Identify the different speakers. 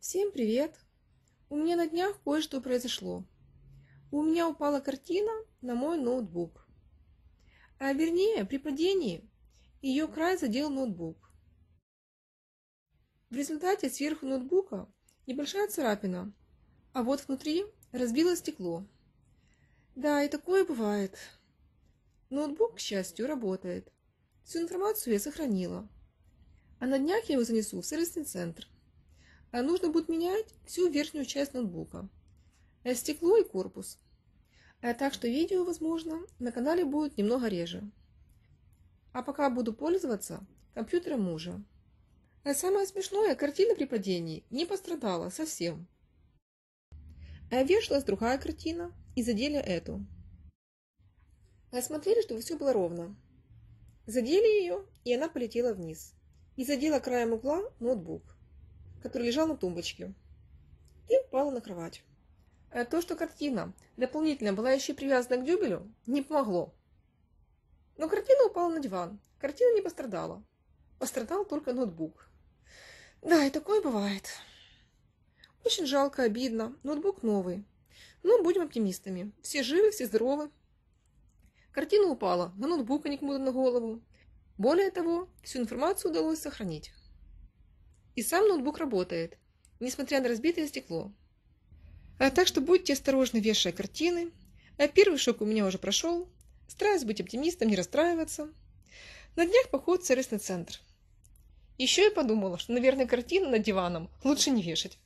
Speaker 1: Всем привет! У меня на днях кое-что произошло. У меня упала картина на мой ноутбук. А вернее, при падении ее край задел ноутбук. В результате сверху ноутбука небольшая царапина, а вот внутри разбило стекло. Да, и такое бывает. Ноутбук, к счастью, работает. Всю информацию я сохранила. А на днях я его занесу в сервисный центр. А нужно будет менять всю верхнюю часть ноутбука, э, стекло и корпус. А так что видео, возможно, на канале будет немного реже. А пока буду пользоваться компьютером мужа. А самое смешное, картина при падении не пострадала совсем. А вешалась другая картина и задели эту. А смотрели, чтобы все было ровно. Задели ее, и она полетела вниз. И задела краем угла ноутбук который лежал на тумбочке, и упала на кровать. Э, то, что картина дополнительно была еще привязана к дюбелю, не помогло. Но картина упала на диван. Картина не пострадала. Пострадал только ноутбук. Да, и такое бывает. Очень жалко, обидно. Ноутбук новый. Но будем оптимистами. Все живы, все здоровы. Картина упала, на ноутбук, а не кому-то на голову. Более того, всю информацию удалось сохранить. И сам ноутбук работает, несмотря на разбитое стекло. А так что будьте осторожны, вешая картины. А первый шок у меня уже прошел. Стараюсь быть оптимистом, не расстраиваться. На днях поход в сервисный центр. Еще я подумала, что, наверное, картины над диваном лучше не вешать.